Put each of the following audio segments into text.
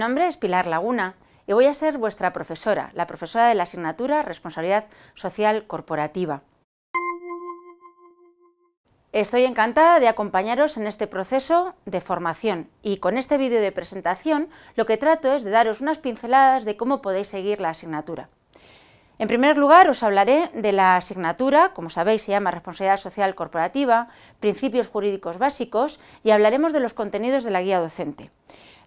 nombre es Pilar Laguna y voy a ser vuestra profesora, la profesora de la asignatura Responsabilidad Social Corporativa. Estoy encantada de acompañaros en este proceso de formación y con este vídeo de presentación lo que trato es de daros unas pinceladas de cómo podéis seguir la asignatura. En primer lugar, os hablaré de la asignatura, como sabéis se llama Responsabilidad Social Corporativa, Principios Jurídicos Básicos y hablaremos de los contenidos de la guía docente.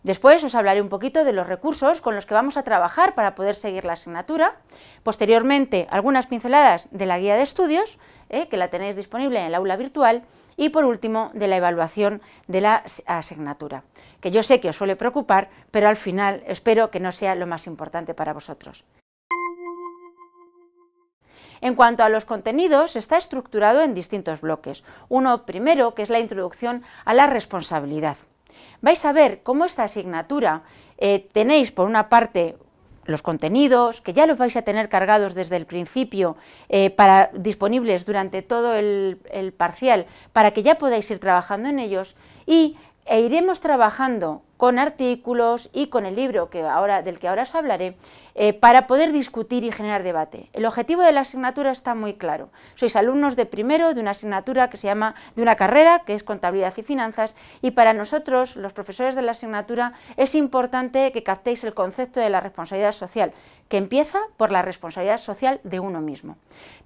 Después os hablaré un poquito de los recursos con los que vamos a trabajar para poder seguir la asignatura. Posteriormente, algunas pinceladas de la guía de estudios, eh, que la tenéis disponible en el aula virtual. Y por último, de la evaluación de la asignatura, que yo sé que os suele preocupar, pero al final espero que no sea lo más importante para vosotros. En cuanto a los contenidos, está estructurado en distintos bloques. Uno primero, que es la introducción a la responsabilidad vais a ver cómo esta asignatura eh, tenéis por una parte los contenidos, que ya los vais a tener cargados desde el principio, eh, para, disponibles durante todo el, parcial, para que ya podáis ir trabajando en ellos, y, e iremos trabajando con artículos y con el libro que ahora, del que ahora os hablaré, eh, para poder discutir y generar debate. El objetivo de la asignatura está muy claro. Sois alumnos de primero de una asignatura que se llama, de una carrera que es contabilidad y finanzas, y para nosotros, los profesores de la asignatura, es importante que captéis el concepto de la responsabilidad social, que empieza por la responsabilidad social de uno mismo.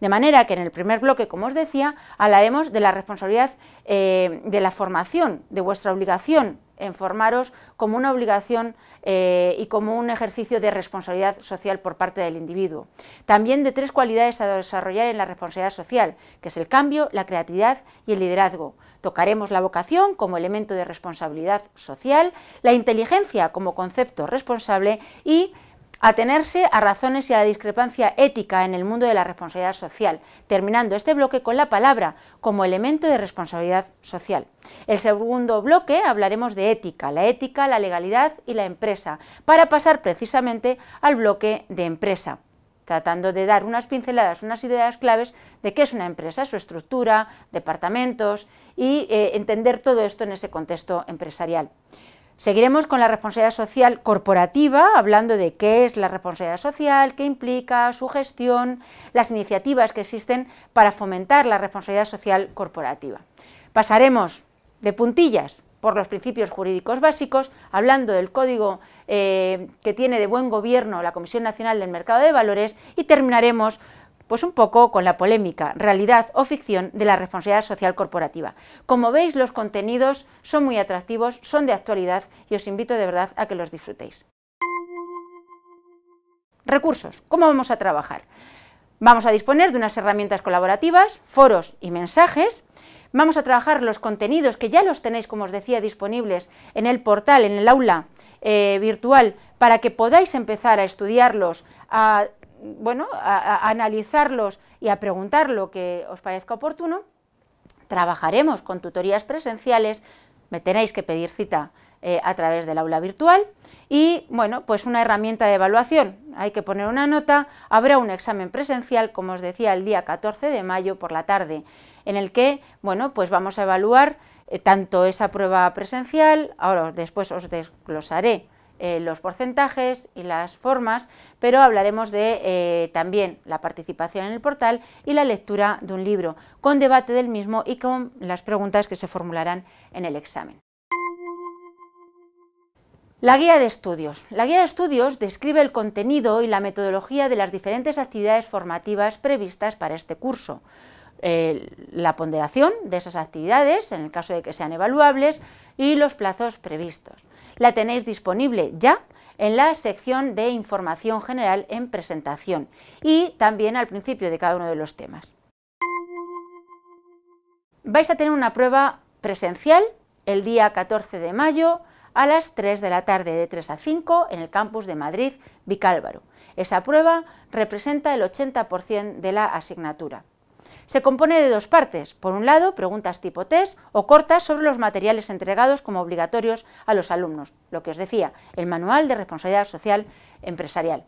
De manera que en el primer bloque, como os decía, hablaremos de la responsabilidad eh, de la formación, de vuestra obligación en formaros como una obligación eh, y como un ejercicio de responsabilidad social por parte del individuo. También de tres cualidades a desarrollar en la responsabilidad social, que es el cambio, la creatividad y el liderazgo. Tocaremos la vocación como elemento de responsabilidad social, la inteligencia como concepto responsable y Atenerse a razones y a la discrepancia ética en el mundo de la responsabilidad social, terminando este bloque con la palabra como elemento de responsabilidad social. El segundo bloque hablaremos de ética, la ética, la legalidad y la empresa, para pasar precisamente al bloque de empresa tratando de dar unas pinceladas, unas ideas claves de qué es una empresa, su estructura, departamentos y eh, entender todo esto en ese contexto empresarial. Seguiremos con la responsabilidad social corporativa, hablando de qué es la responsabilidad social, qué implica, su gestión, las iniciativas que existen para fomentar la responsabilidad social corporativa. Pasaremos de puntillas por los principios jurídicos básicos, hablando del código eh, que tiene de buen gobierno la Comisión Nacional del Mercado de Valores y terminaremos pues un poco con la polémica, realidad o ficción de la responsabilidad social corporativa. Como veis, los contenidos son muy atractivos, son de actualidad y os invito de verdad a que los disfrutéis. Recursos. ¿Cómo vamos a trabajar? Vamos a disponer de unas herramientas colaborativas, foros y mensajes. Vamos a trabajar los contenidos que ya los tenéis, como os decía, disponibles en el portal, en el aula eh, virtual, para que podáis empezar a estudiarlos, bueno, a, analizarlos y a preguntar lo que os parezca oportuno. Trabajaremos con tutorías presenciales, me tenéis que pedir cita eh, a través del aula virtual y, bueno, pues una herramienta de evaluación, hay que poner una nota, habrá un examen presencial, como os decía, el día 14 de mayo por la tarde, en el que, bueno, pues vamos a evaluar eh, tanto esa prueba presencial, ahora después os desglosaré eh, los porcentajes y las formas, pero hablaremos de eh, también la participación en el portal y la lectura de un libro, con debate del mismo y con las preguntas que se formularán en el examen. La guía de estudios. La guía de estudios describe el contenido y la metodología de las diferentes actividades formativas previstas para este curso. Eh, la ponderación de esas actividades, en el caso de que sean evaluables, y los plazos previstos. La tenéis disponible ya en la sección de información general en presentación y también al principio de cada uno de los temas. Vais a tener una prueba presencial el día 14 de mayo a las 3 de la tarde de 3 a 5 en el campus de Madrid Vicálvaro. Esa prueba representa el 80% de la asignatura. Se compone de dos partes. Por un lado, preguntas tipo test o cortas sobre los materiales entregados como obligatorios a los alumnos, lo que os decía, el manual de responsabilidad social empresarial.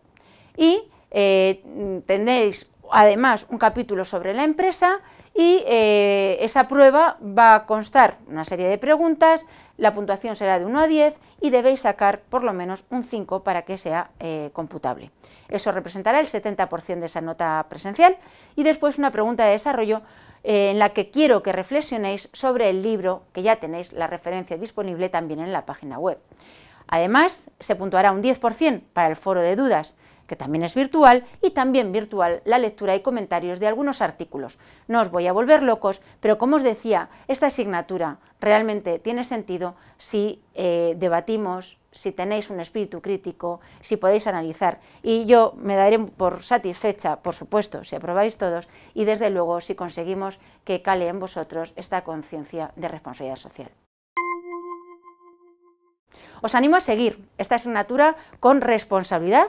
Y eh, tendréis además un capítulo sobre la empresa y eh, esa prueba va a constar una serie de preguntas, la puntuación será de 1 a 10 y debéis sacar por lo menos un 5 para que sea eh, computable. Eso representará el 70% de esa nota presencial y después una pregunta de desarrollo eh, en la que quiero que reflexionéis sobre el libro que ya tenéis la referencia disponible también en la página web. Además, se puntuará un 10% para el foro de dudas, que también es virtual, y también virtual la lectura y comentarios de algunos artículos. No os voy a volver locos, pero como os decía, esta asignatura realmente tiene sentido si eh, debatimos, si tenéis un espíritu crítico, si podéis analizar. Y yo me daré por satisfecha, por supuesto, si aprobáis todos, y desde luego si conseguimos que cale en vosotros esta conciencia de responsabilidad social. Os animo a seguir esta asignatura con responsabilidad,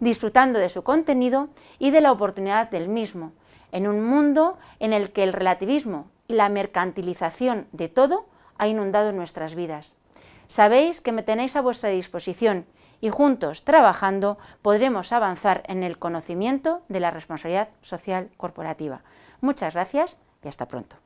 disfrutando de su contenido y de la oportunidad del mismo, en un mundo en el que el relativismo y la mercantilización de todo ha inundado nuestras vidas. Sabéis que me tenéis a vuestra disposición y juntos, trabajando, podremos avanzar en el conocimiento de la responsabilidad social corporativa. Muchas gracias y hasta pronto.